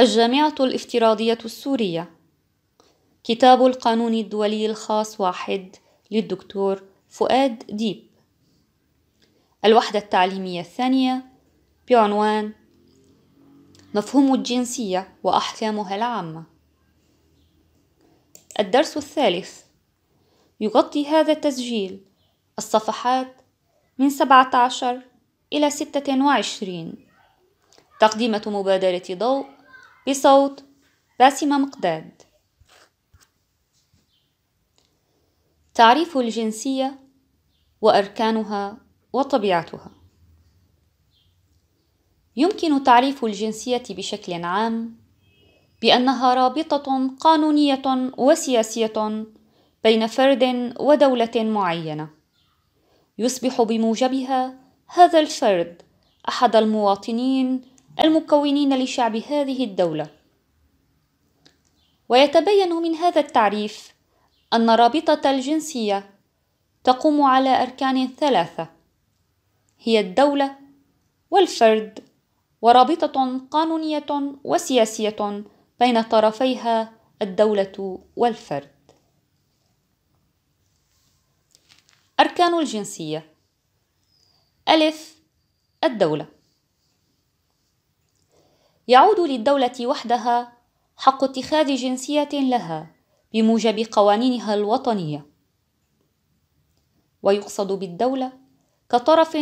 الجامعة الافتراضية السورية كتاب القانون الدولي الخاص واحد للدكتور فؤاد ديب الوحدة التعليمية الثانية بعنوان مفهوم الجنسية وأحكامها العامة الدرس الثالث يغطي هذا التسجيل الصفحات من 17 إلى 26 تقديمة مبادرة ضوء بصوت باسمة مقداد تعريف الجنسية وأركانها وطبيعتها يمكن تعريف الجنسية بشكل عام بأنها رابطة قانونية وسياسية بين فرد ودولة معينة يصبح بموجبها هذا الفرد أحد المواطنين المكونين لشعب هذه الدولة ويتبين من هذا التعريف أن رابطة الجنسية تقوم على أركان ثلاثة هي الدولة والفرد ورابطة قانونية وسياسية بين طرفيها الدولة والفرد أركان الجنسية ألف الدولة يعود للدولة وحدها حق اتخاذ جنسية لها بموجب قوانينها الوطنية ويقصد بالدولة كطرف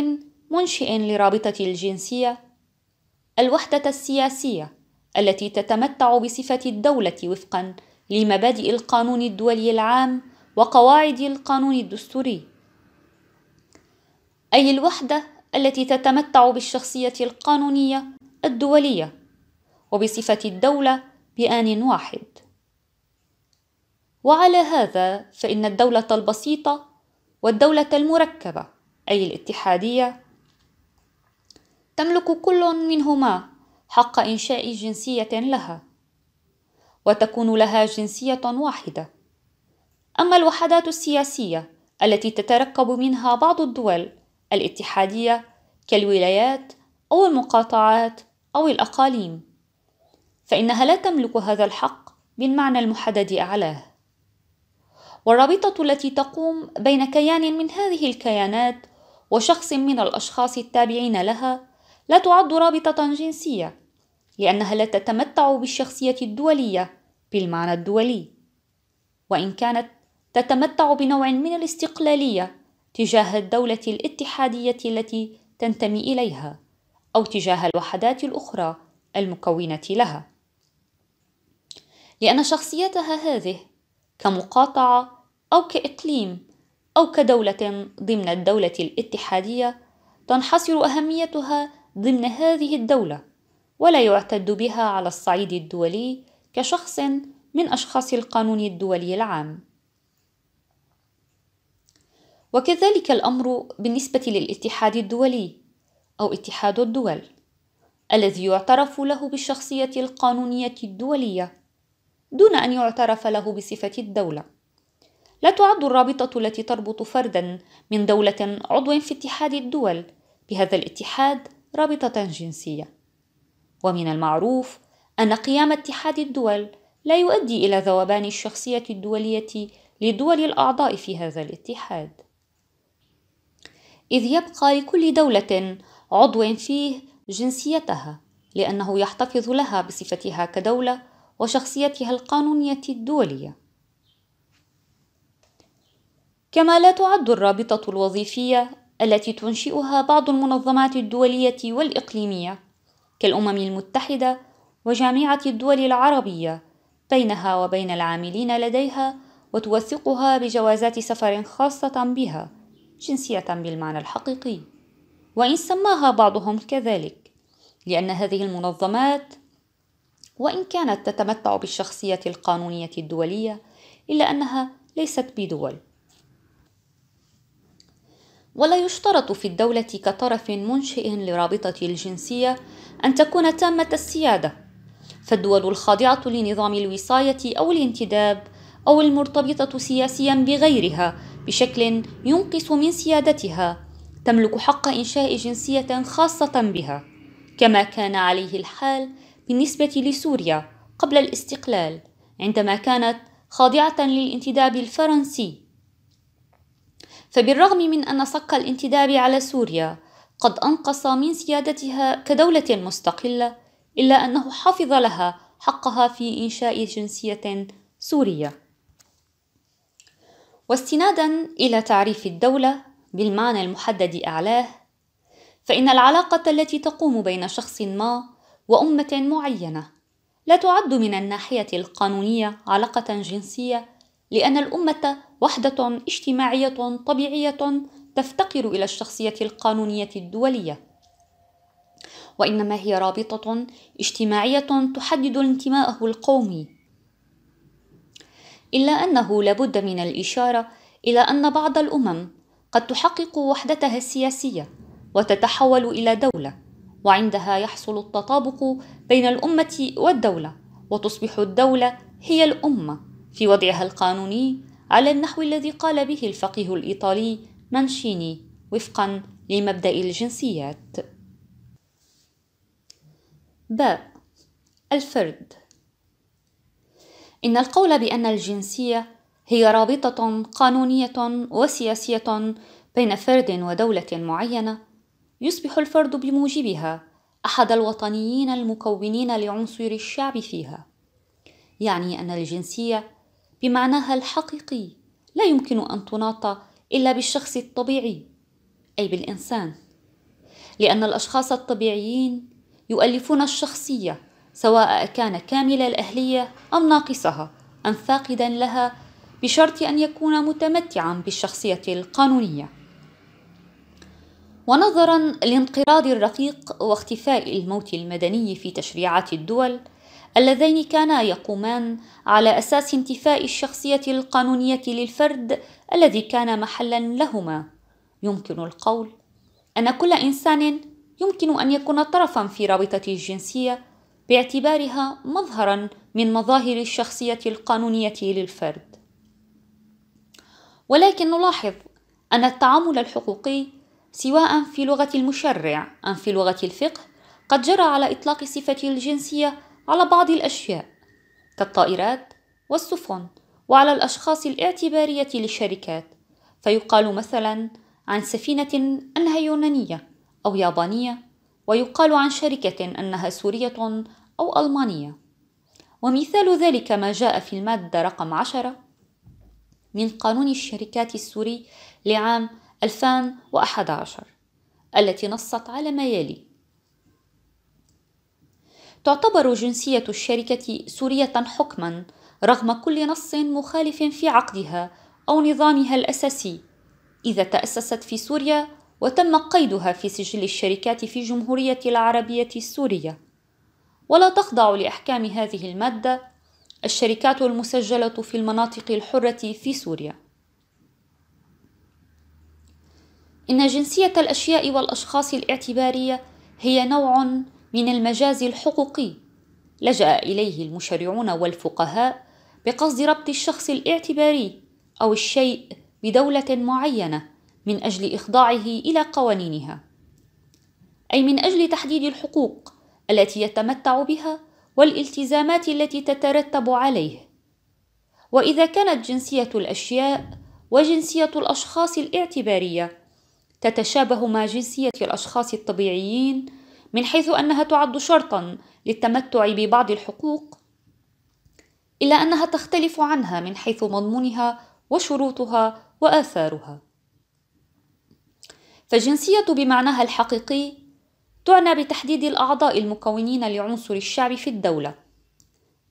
منشئ لرابطة الجنسية الوحدة السياسية التي تتمتع بصفة الدولة وفقا لمبادئ القانون الدولي العام وقواعد القانون الدستوري أي الوحدة التي تتمتع بالشخصية القانونية الدولية وبصفة الدولة بآن واحد وعلى هذا فإن الدولة البسيطة والدولة المركبة أي الاتحادية تملك كل منهما حق إنشاء جنسية لها وتكون لها جنسية واحدة أما الوحدات السياسية التي تتركب منها بعض الدول الاتحادية كالولايات أو المقاطعات أو الأقاليم فإنها لا تملك هذا الحق بالمعنى المحدد أعلاه والرابطة التي تقوم بين كيان من هذه الكيانات وشخص من الأشخاص التابعين لها لا تعد رابطة جنسية لأنها لا تتمتع بالشخصية الدولية بالمعنى الدولي وإن كانت تتمتع بنوع من الاستقلالية تجاه الدولة الاتحادية التي تنتمي إليها أو تجاه الوحدات الأخرى المكونة لها لأن شخصيتها هذه كمقاطعة أو كإقليم أو كدولة ضمن الدولة الاتحادية تنحصر أهميتها ضمن هذه الدولة ولا يعتد بها على الصعيد الدولي كشخص من أشخاص القانون الدولي العام وكذلك الأمر بالنسبة للاتحاد الدولي أو اتحاد الدول الذي يعترف له بالشخصية القانونية الدولية دون أن يعترف له بصفة الدولة. لا تعد الرابطة التي تربط فردا من دولة عضو في اتحاد الدول بهذا الاتحاد رابطة جنسية. ومن المعروف أن قيام اتحاد الدول لا يؤدي إلى ذوبان الشخصية الدولية للدول الأعضاء في هذا الاتحاد. إذ يبقى لكل دولة عضو فيه جنسيتها لأنه يحتفظ لها بصفتها كدولة وشخصيتها القانونية الدولية كما لا تعد الرابطة الوظيفية التي تنشئها بعض المنظمات الدولية والإقليمية كالأمم المتحدة وجامعة الدول العربية بينها وبين العاملين لديها وتوثقها بجوازات سفر خاصة بها جنسية بالمعنى الحقيقي وإن سماها بعضهم كذلك لأن هذه المنظمات وإن كانت تتمتع بالشخصية القانونية الدولية إلا أنها ليست بدول ولا يشترط في الدولة كطرف منشئ لرابطة الجنسية أن تكون تامة السيادة فالدول الخاضعة لنظام الوصاية أو الانتداب أو المرتبطة سياسيا بغيرها بشكل ينقص من سيادتها تملك حق إنشاء جنسية خاصة بها كما كان عليه الحال بالنسبة لسوريا قبل الاستقلال عندما كانت خاضعة للانتداب الفرنسي فبالرغم من أن صك الانتداب على سوريا قد أنقص من سيادتها كدولة مستقلة إلا أنه حفظ لها حقها في إنشاء جنسية سورية واستنادا إلى تعريف الدولة بالمعنى المحدد أعلاه فإن العلاقة التي تقوم بين شخص ما وأمة معينة لا تعد من الناحية القانونية علاقة جنسية لأن الأمة وحدة اجتماعية طبيعية تفتقر إلى الشخصية القانونية الدولية وإنما هي رابطة اجتماعية تحدد انتماءه القومي إلا أنه لابد من الإشارة إلى أن بعض الأمم قد تحقق وحدتها السياسية وتتحول إلى دولة وعندها يحصل التطابق بين الامه والدوله وتصبح الدوله هي الامه في وضعها القانوني على النحو الذي قال به الفقيه الايطالي مانشيني وفقا لمبدا الجنسيات باء الفرد ان القول بان الجنسيه هي رابطه قانونيه وسياسيه بين فرد ودوله معينه يصبح الفرد بموجبها أحد الوطنيين المكونين لعنصر الشعب فيها يعني أن الجنسية بمعناها الحقيقي لا يمكن أن تناط إلا بالشخص الطبيعي أي بالإنسان لأن الأشخاص الطبيعيين يؤلفون الشخصية سواء كان كامل الأهلية أم ناقصها أم فاقدا لها بشرط أن يكون متمتعا بالشخصية القانونية ونظرا لانقراض الرقيق واختفاء الموت المدني في تشريعات الدول اللذين كانا يقومان على اساس انتفاء الشخصيه القانونيه للفرد الذي كان محلا لهما يمكن القول ان كل انسان يمكن ان يكون طرفا في رابطه الجنسيه باعتبارها مظهرا من مظاهر الشخصيه القانونيه للفرد ولكن نلاحظ ان التعامل الحقوقي سواء في لغة المشرع أم في لغة الفقه قد جرى على إطلاق صفة الجنسية على بعض الأشياء كالطائرات والسفن وعلى الأشخاص الاعتبارية للشركات فيقال مثلا عن سفينة أنها يونانية أو يابانية ويقال عن شركة أنها سورية أو ألمانية ومثال ذلك ما جاء في المادة رقم عشرة من قانون الشركات السوري لعام 2011 التي نصت على ما يلي تعتبر جنسية الشركة سورية حكما رغم كل نص مخالف في عقدها أو نظامها الأساسي إذا تأسست في سوريا وتم قيدها في سجل الشركات في الجمهورية العربية السورية ولا تخضع لأحكام هذه المادة الشركات المسجلة في المناطق الحرة في سوريا إن جنسية الأشياء والأشخاص الاعتبارية هي نوع من المجاز الحقوقي لجأ إليه المشرعون والفقهاء بقصد ربط الشخص الاعتباري أو الشيء بدولة معينة من أجل إخضاعه إلى قوانينها أي من أجل تحديد الحقوق التي يتمتع بها والالتزامات التي تترتب عليه وإذا كانت جنسية الأشياء وجنسية الأشخاص الاعتبارية تتشابه مع جنسية الأشخاص الطبيعيين من حيث أنها تعد شرطا للتمتع ببعض الحقوق إلا أنها تختلف عنها من حيث مضمونها وشروطها وآثارها فالجنسية بمعناها الحقيقي تعنى بتحديد الأعضاء المكونين لعنصر الشعب في الدولة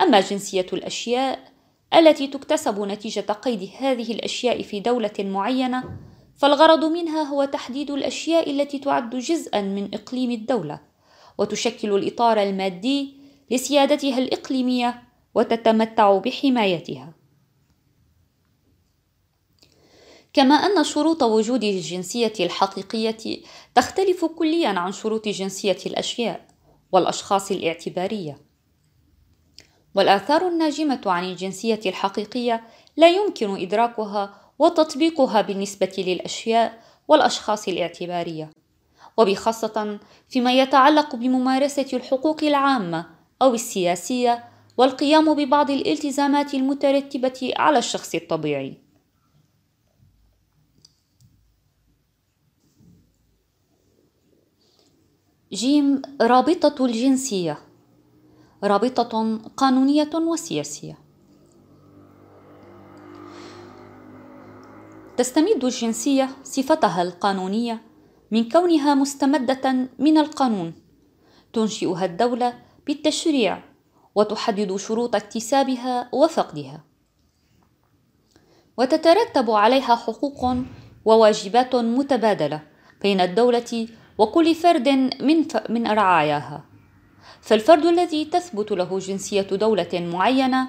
أما جنسية الأشياء التي تكتسب نتيجة قيد هذه الأشياء في دولة معينة فالغرض منها هو تحديد الاشياء التي تعد جزءا من اقليم الدوله وتشكل الاطار المادي لسيادتها الاقليميه وتتمتع بحمايتها كما ان شروط وجود الجنسيه الحقيقيه تختلف كليا عن شروط جنسيه الاشياء والاشخاص الاعتباريه والاثار الناجمه عن الجنسيه الحقيقيه لا يمكن ادراكها وتطبيقها بالنسبة للأشياء والأشخاص الاعتبارية وبخاصة فيما يتعلق بممارسة الحقوق العامة أو السياسية والقيام ببعض الالتزامات المترتبة على الشخص الطبيعي جيم رابطة الجنسية رابطة قانونية وسياسية تستمد الجنسية صفتها القانونية من كونها مستمدة من القانون تنشئها الدولة بالتشريع وتحدد شروط اكتسابها وفقدها وتترتب عليها حقوق وواجبات متبادلة بين الدولة وكل فرد من, ف... من رعاياها فالفرد الذي تثبت له جنسية دولة معينة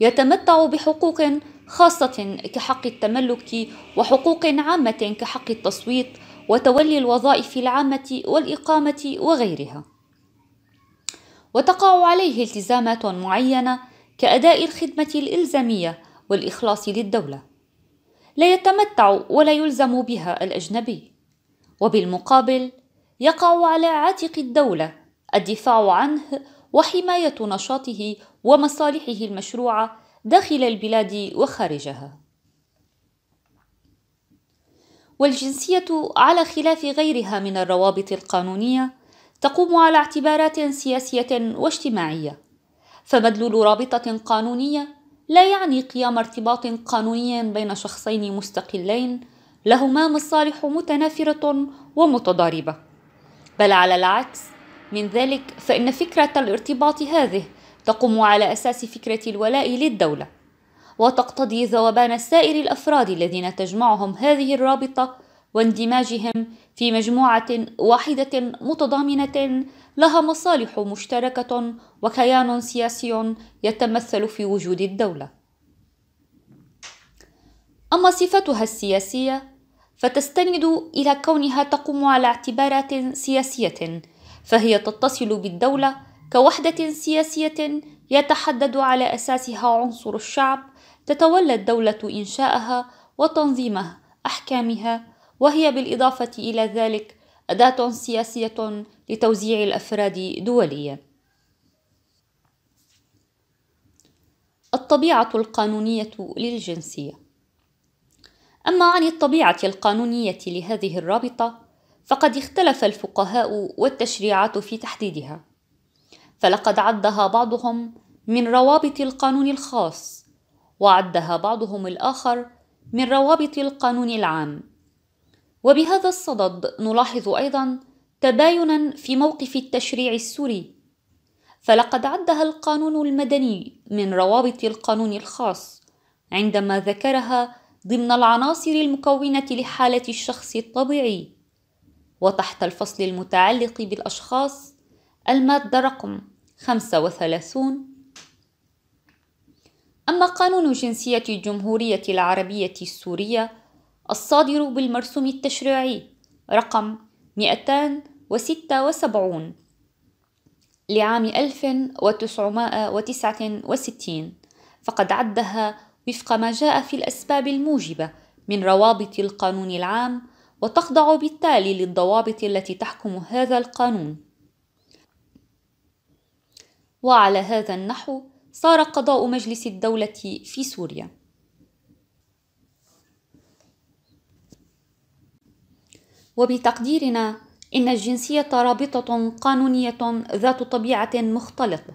يتمتع بحقوق خاصة كحق التملك وحقوق عامة كحق التصويت وتولي الوظائف العامة والإقامة وغيرها. وتقع عليه التزامات معينة كأداء الخدمة الإلزامية والإخلاص للدولة. لا يتمتع ولا يلزم بها الأجنبي. وبالمقابل يقع على عاتق الدولة الدفاع عنه وحماية نشاطه ومصالحه المشروعة داخل البلاد وخارجها والجنسية على خلاف غيرها من الروابط القانونية تقوم على اعتبارات سياسية واجتماعية فمدلول رابطة قانونية لا يعني قيام ارتباط قانوني بين شخصين مستقلين لهما مصالح متنافرة ومتضاربة بل على العكس من ذلك فإن فكرة الارتباط هذه تقوم على أساس فكرة الولاء للدولة وتقتضي ذوبان سائر الأفراد الذين تجمعهم هذه الرابطة واندماجهم في مجموعة واحدة متضامنة لها مصالح مشتركة وكيان سياسي يتمثل في وجود الدولة. أما صفتها السياسية فتستند إلى كونها تقوم على اعتبارات سياسية فهي تتصل بالدولة كوحدة سياسية يتحدد على أساسها عنصر الشعب تتولى الدولة إنشاءها وتنظيمها أحكامها وهي بالإضافة إلى ذلك أداة سياسية لتوزيع الأفراد دوليا الطبيعة القانونية للجنسية أما عن الطبيعة القانونية لهذه الرابطة فقد اختلف الفقهاء والتشريعات في تحديدها فلقد عدها بعضهم من روابط القانون الخاص وعدها بعضهم الاخر من روابط القانون العام وبهذا الصدد نلاحظ ايضا تباينا في موقف التشريع السوري فلقد عدها القانون المدني من روابط القانون الخاص عندما ذكرها ضمن العناصر المكونه لحاله الشخص الطبيعي وتحت الفصل المتعلق بالاشخاص الماده رقم خمسة وثلاثون أما قانون جنسية الجمهورية العربية السورية الصادر بالمرسوم التشريعي رقم 276 لعام 1969 فقد عدها وفق ما جاء في الأسباب الموجبة من روابط القانون العام وتخضع بالتالي للضوابط التي تحكم هذا القانون وعلى هذا النحو صار قضاء مجلس الدولة في سوريا وبتقديرنا إن الجنسية رابطة قانونية ذات طبيعة مختلطة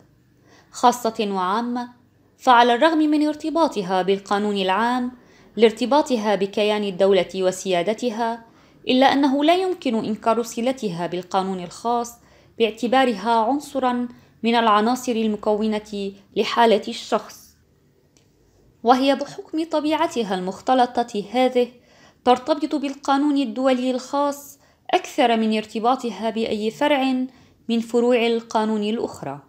خاصة وعامة فعلى الرغم من ارتباطها بالقانون العام لارتباطها بكيان الدولة وسيادتها إلا أنه لا يمكن إنكار صلتها بالقانون الخاص باعتبارها عنصرا من العناصر المكونة لحالة الشخص وهي بحكم طبيعتها المختلطة هذه ترتبط بالقانون الدولي الخاص أكثر من ارتباطها بأي فرع من فروع القانون الأخرى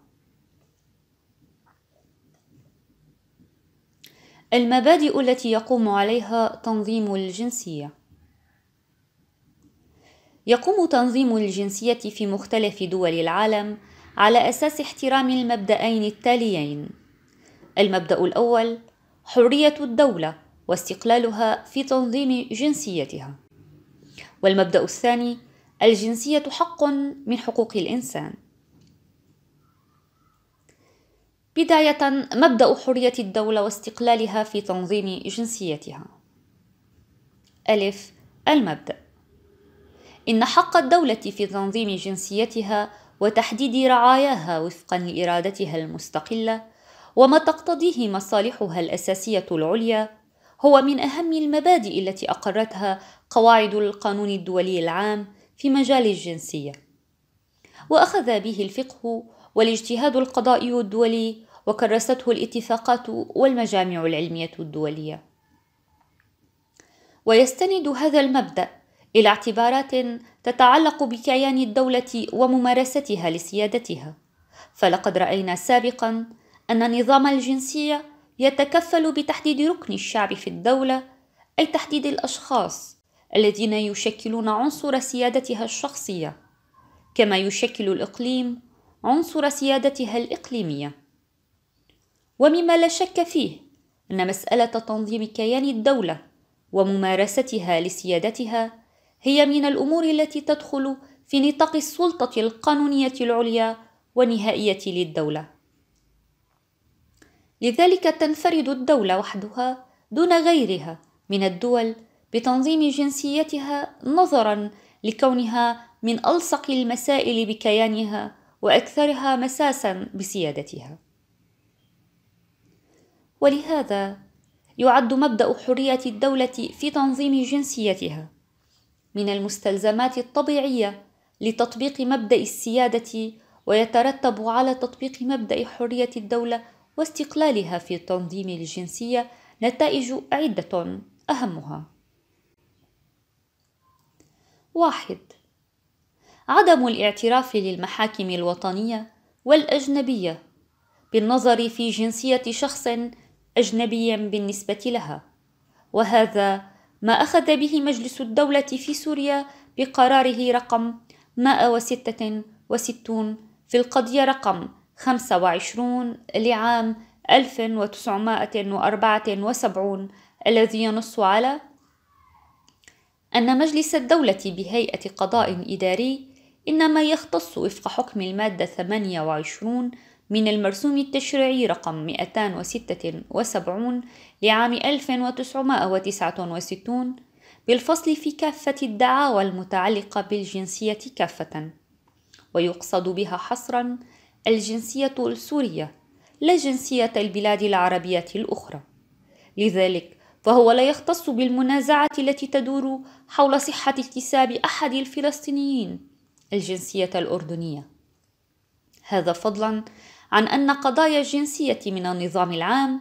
المبادئ التي يقوم عليها تنظيم الجنسية يقوم تنظيم الجنسية في مختلف دول العالم على أساس احترام المبدأين التاليين المبدأ الأول حرية الدولة واستقلالها في تنظيم جنسيتها والمبدأ الثاني الجنسية حق من حقوق الإنسان بداية مبدأ حرية الدولة واستقلالها في تنظيم جنسيتها ألف المبدأ إن حق الدولة في تنظيم جنسيتها وتحديد رعاياها وفقا لارادتها المستقله وما تقتضيه مصالحها الاساسيه العليا هو من اهم المبادئ التي اقرتها قواعد القانون الدولي العام في مجال الجنسيه واخذ به الفقه والاجتهاد القضائي الدولي وكرسته الاتفاقات والمجامع العلميه الدوليه ويستند هذا المبدا إلى اعتبارات تتعلق بكيان الدولة وممارستها لسيادتها فلقد رأينا سابقا أن نظام الجنسية يتكفل بتحديد ركن الشعب في الدولة أي تحديد الأشخاص الذين يشكلون عنصر سيادتها الشخصية كما يشكل الإقليم عنصر سيادتها الإقليمية ومما لا شك فيه أن مسألة تنظيم كيان الدولة وممارستها لسيادتها هي من الأمور التي تدخل في نطاق السلطة القانونية العليا والنهائية للدولة. لذلك تنفرد الدولة وحدها دون غيرها من الدول بتنظيم جنسيتها نظرا لكونها من ألصق المسائل بكيانها وأكثرها مساسا بسيادتها. ولهذا يعد مبدأ حرية الدولة في تنظيم جنسيتها من المستلزمات الطبيعية لتطبيق مبدأ السيادة ويترتب على تطبيق مبدأ حرية الدولة واستقلالها في تنظيم الجنسية نتائج عدة أهمها واحد عدم الاعتراف للمحاكم الوطنية والأجنبية بالنظر في جنسية شخص أجنبي بالنسبة لها وهذا ما أخذ به مجلس الدولة في سوريا بقراره رقم 166 في القضية رقم 25 لعام 1974 الذي ينص على أن مجلس الدولة بهيئة قضاء إداري إنما يختص وفق حكم المادة 28 من المرسوم التشريعي رقم 276 لعام 1969 بالفصل في كافة الدعاوى المتعلقة بالجنسية كافة ويقصد بها حصرا الجنسية السورية لا جنسية البلاد العربية الأخرى لذلك فهو لا يختص بالمنازعة التي تدور حول صحة اكتساب أحد الفلسطينيين الجنسية الأردنية هذا فضلا عن أن قضايا الجنسية من النظام العام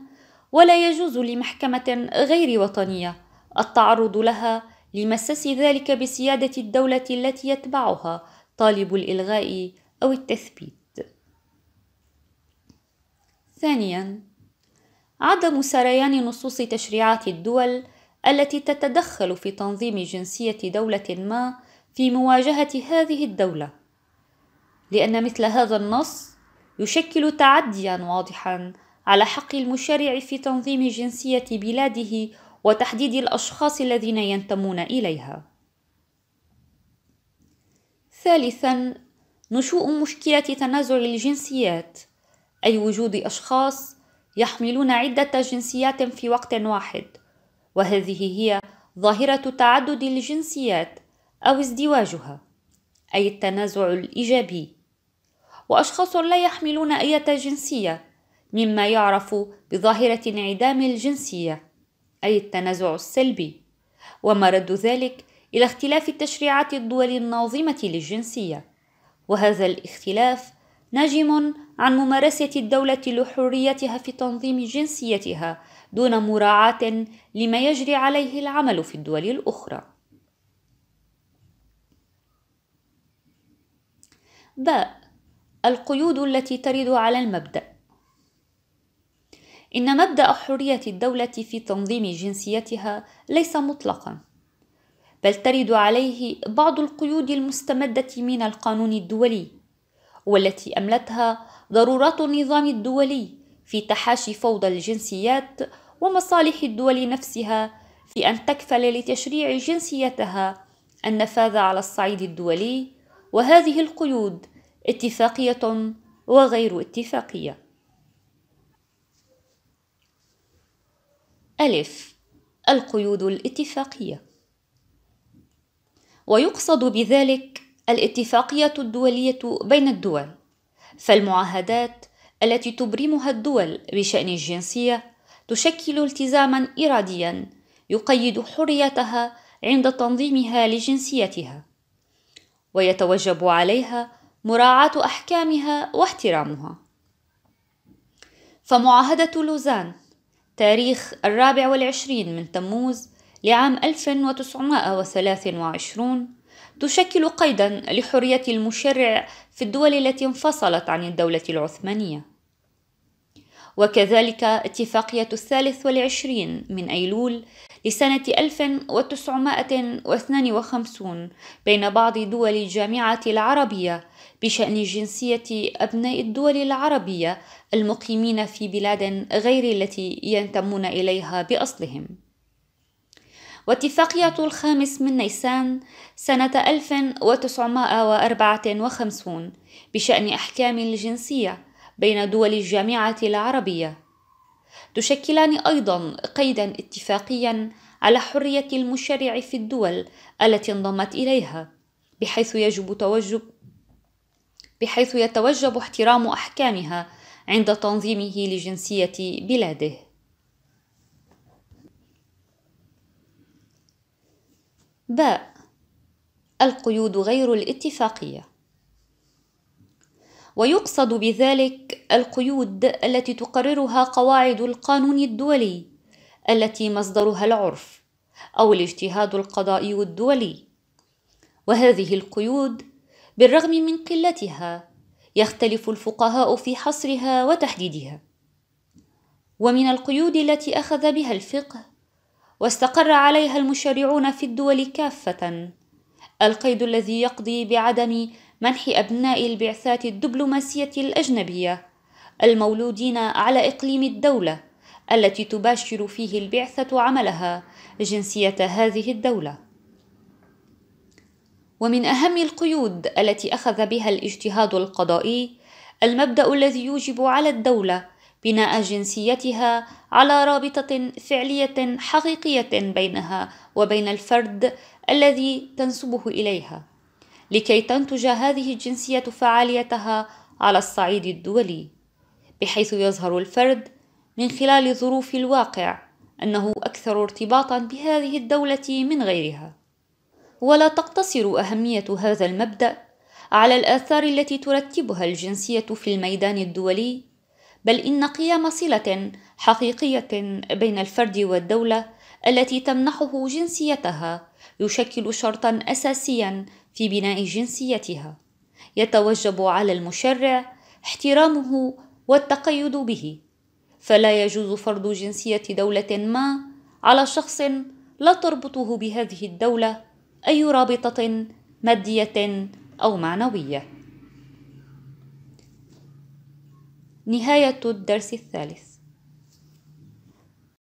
ولا يجوز لمحكمة غير وطنية التعرض لها لمساس ذلك بسيادة الدولة التي يتبعها طالب الإلغاء أو التثبيت. ثانياً: عدم سريان نصوص تشريعات الدول التي تتدخل في تنظيم جنسية دولة ما في مواجهة هذه الدولة، لأن مثل هذا النص يشكل تعديا واضحا على حق المشرع في تنظيم جنسيه بلاده وتحديد الاشخاص الذين ينتمون اليها ثالثا نشوء مشكله تنازع الجنسيات اي وجود اشخاص يحملون عده جنسيات في وقت واحد وهذه هي ظاهره تعدد الجنسيات او ازدواجها اي التنازع الايجابي وأشخاص لا يحملون أية جنسية مما يعرف بظاهرة انعدام الجنسية أي التنازع السلبي ومرد ذلك إلى اختلاف التشريعات الدول الناظمة للجنسية وهذا الاختلاف ناجم عن ممارسة الدولة لحريتها في تنظيم جنسيتها دون مراعاة لما يجري عليه العمل في الدول الأخرى. باء القيود التي ترد على المبدأ إن مبدأ حرية الدولة في تنظيم جنسيتها ليس مطلقا بل ترد عليه بعض القيود المستمدة من القانون الدولي والتي أملتها ضرورات النظام الدولي في تحاشي فوضى الجنسيات ومصالح الدول نفسها في أن تكفل لتشريع جنسيتها النفاذ على الصعيد الدولي وهذه القيود اتفاقية وغير اتفاقية ألف القيود الاتفاقية ويقصد بذلك الاتفاقية الدولية بين الدول فالمعاهدات التي تبرمها الدول بشأن الجنسية تشكل التزاما إراديا يقيد حريتها عند تنظيمها لجنسيتها ويتوجب عليها مراعاة أحكامها واحترامها فمعاهدة لوزان تاريخ الرابع والعشرين من تموز لعام 1923 تشكل قيدا لحرية المشرع في الدول التي انفصلت عن الدولة العثمانية وكذلك اتفاقية الثالث والعشرين من أيلول لسنة 1952 بين بعض دول الجامعة العربية بشأن جنسية أبناء الدول العربية المقيمين في بلاد غير التي ينتمون إليها بأصلهم. واتفاقية الخامس من نيسان سنة 1954 بشأن أحكام الجنسية بين دول الجامعة العربية تشكلان أيضا قيدا اتفاقيا على حرية المشرع في الدول التي انضمت إليها بحيث يجب توجب بحيث يتوجب احترام احكامها عند تنظيمه لجنسيه بلاده باء القيود غير الاتفاقيه ويقصد بذلك القيود التي تقررها قواعد القانون الدولي التي مصدرها العرف او الاجتهاد القضائي الدولي وهذه القيود بالرغم من قلتها يختلف الفقهاء في حصرها وتحديدها ومن القيود التي اخذ بها الفقه واستقر عليها المشرعون في الدول كافه القيد الذي يقضي بعدم منح ابناء البعثات الدبلوماسيه الاجنبيه المولودين على اقليم الدوله التي تباشر فيه البعثه عملها جنسيه هذه الدوله ومن اهم القيود التي اخذ بها الاجتهاد القضائي المبدا الذي يوجب على الدوله بناء جنسيتها على رابطه فعليه حقيقيه بينها وبين الفرد الذي تنسبه اليها لكي تنتج هذه الجنسيه فعاليتها على الصعيد الدولي بحيث يظهر الفرد من خلال ظروف الواقع انه اكثر ارتباطا بهذه الدوله من غيرها ولا تقتصر أهمية هذا المبدأ على الآثار التي ترتبها الجنسية في الميدان الدولي، بل إن قيام صلة حقيقية بين الفرد والدولة التي تمنحه جنسيتها يشكل شرطا أساسيا في بناء جنسيتها، يتوجب على المشرع احترامه والتقيد به، فلا يجوز فرض جنسية دولة ما على شخص لا تربطه بهذه الدولة أي رابطة مادية أو معنوية نهاية الدرس الثالث